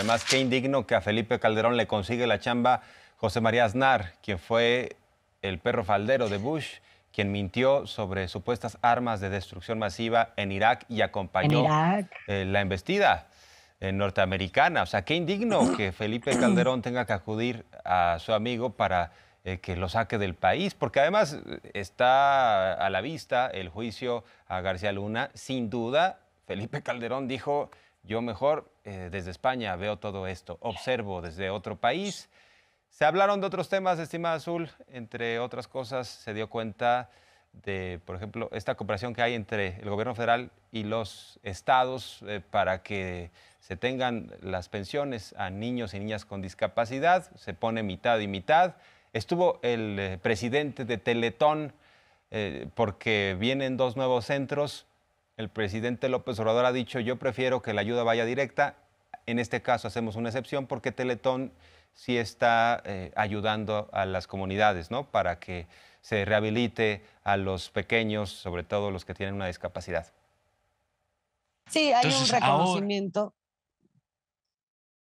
Además, qué indigno que a Felipe Calderón le consigue la chamba José María Aznar, quien fue el perro faldero de Bush, quien mintió sobre supuestas armas de destrucción masiva en Irak y acompañó eh, la embestida eh, norteamericana. O sea, qué indigno que Felipe Calderón tenga que acudir a su amigo para eh, que lo saque del país, porque además está a la vista el juicio a García Luna. Sin duda, Felipe Calderón dijo yo mejor eh, desde España veo todo esto, observo desde otro país. Se hablaron de otros temas, estimada Azul, entre otras cosas se dio cuenta de, por ejemplo, esta cooperación que hay entre el gobierno federal y los estados eh, para que se tengan las pensiones a niños y niñas con discapacidad, se pone mitad y mitad. Estuvo el eh, presidente de Teletón, porque vienen dos nuevos centros el presidente López Obrador ha dicho, yo prefiero que la ayuda vaya directa. En este caso hacemos una excepción porque Teletón sí está eh, ayudando a las comunidades, ¿no? Para que se rehabilite a los pequeños, sobre todo los que tienen una discapacidad. Sí, hay un reconocimiento.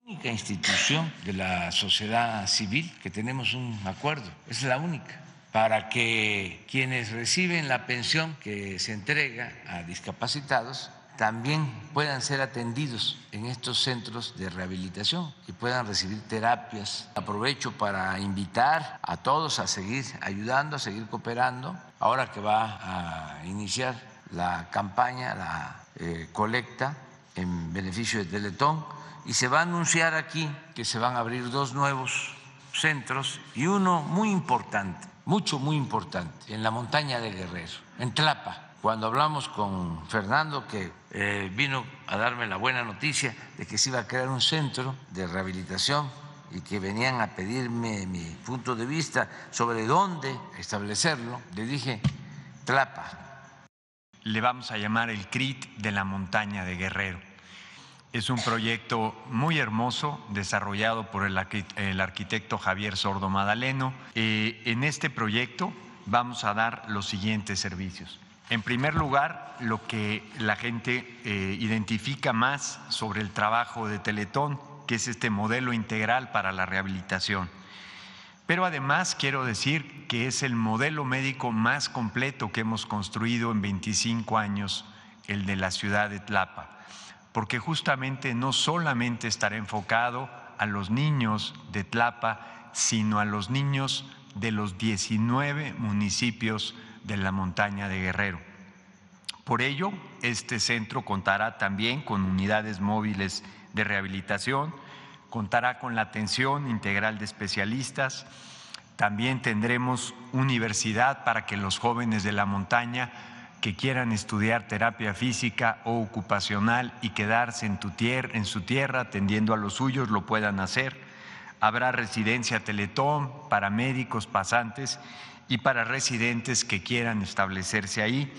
la única institución de la sociedad civil que tenemos un acuerdo, es la única para que quienes reciben la pensión que se entrega a discapacitados también puedan ser atendidos en estos centros de rehabilitación y puedan recibir terapias. Aprovecho para invitar a todos a seguir ayudando, a seguir cooperando, ahora que va a iniciar la campaña, la eh, colecta en beneficio de Teletón, y se va a anunciar aquí que se van a abrir dos nuevos centros y uno muy importante mucho, muy importante, en la montaña de Guerrero, en Tlapa. Cuando hablamos con Fernando, que eh, vino a darme la buena noticia de que se iba a crear un centro de rehabilitación y que venían a pedirme mi punto de vista sobre dónde establecerlo, le dije, Tlapa. Le vamos a llamar el CRIT de la montaña de Guerrero es un proyecto muy hermoso desarrollado por el, arquitecto Javier Sordo Madaleno. Eh, en este proyecto vamos a dar los siguientes servicios. En primer lugar, lo que la gente eh, identifica más sobre el trabajo de Teletón, que es este modelo integral para la rehabilitación. Pero además quiero decir que es el modelo médico más completo que hemos construido en 25 años, el de la ciudad de Tlapa porque justamente no solamente estará enfocado a los niños de Tlapa, sino a los niños de los 19 municipios de la montaña de Guerrero. Por ello, este centro contará también con unidades móviles de rehabilitación, contará con la atención integral de especialistas, también tendremos universidad para que los jóvenes de la montaña que quieran estudiar terapia física o ocupacional y quedarse en, tu su tierra atendiendo a los suyos lo puedan hacer. Habrá residencia Teletón para médicos, pasantes y para residentes que quieran establecerse ahí.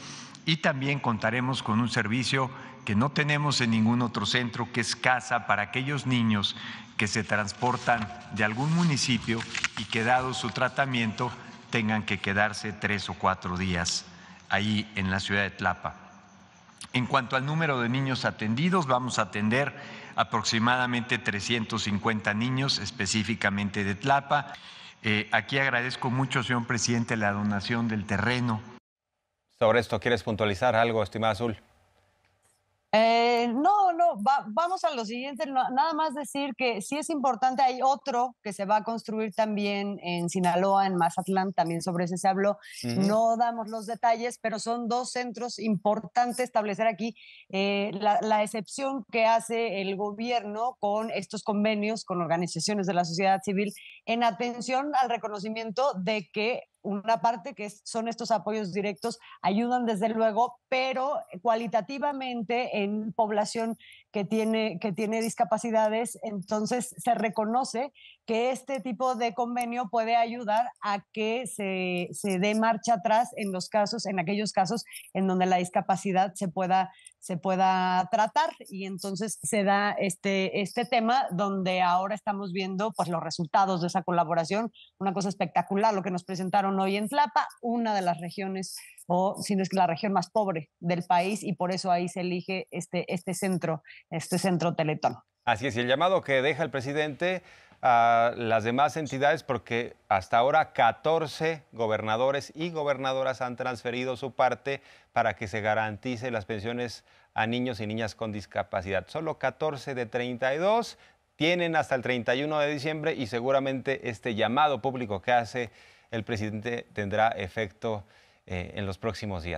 Y también contaremos con un servicio que no tenemos en ningún otro centro, que es casa para aquellos niños que se transportan de algún municipio y que dado su tratamiento tengan que quedarse tres o cuatro días ahí en la ciudad de Tlapa. En cuanto al número de niños atendidos, vamos a atender aproximadamente 350 niños específicamente de Tlapa. Eh, aquí agradezco mucho, señor presidente, la donación del terreno. Sobre esto, ¿quieres puntualizar algo, estimada Azul? Eh, no, no, vamos a lo siguiente. nada más decir que sí es importante, hay otro que se va a construir también en Sinaloa, en Mazatlán, también sobre ese se habló. No damos los detalles, pero son dos centros importantes establecer aquí eh, la, excepción que hace el gobierno con estos convenios, con organizaciones de la sociedad civil, en atención al reconocimiento de que una parte que son estos apoyos directos ayudan desde luego, pero eh, cualitativamente en población que tiene, que tiene discapacidades, entonces se reconoce que este tipo de convenio puede ayudar a que se, se dé marcha atrás en los casos, en aquellos casos en donde la discapacidad se pueda, se pueda tratar. Y entonces se da este, este tema donde ahora estamos viendo pues, los resultados de esa colaboración, una cosa espectacular, lo que nos presentaron hoy en Tlapa, una de las regiones, o si no es la región más pobre del país, y por eso ahí se elige este, este centro, este centro Teletón. Así es, el llamado que deja el presidente a las demás entidades, porque hasta ahora 14 gobernadores y gobernadoras han transferido su parte para que se garantice las pensiones a niños y niñas con discapacidad. Solo 14 de 32 tienen hasta el 31 de diciembre y seguramente este llamado público que hace el presidente tendrá efecto eh, en los próximos días.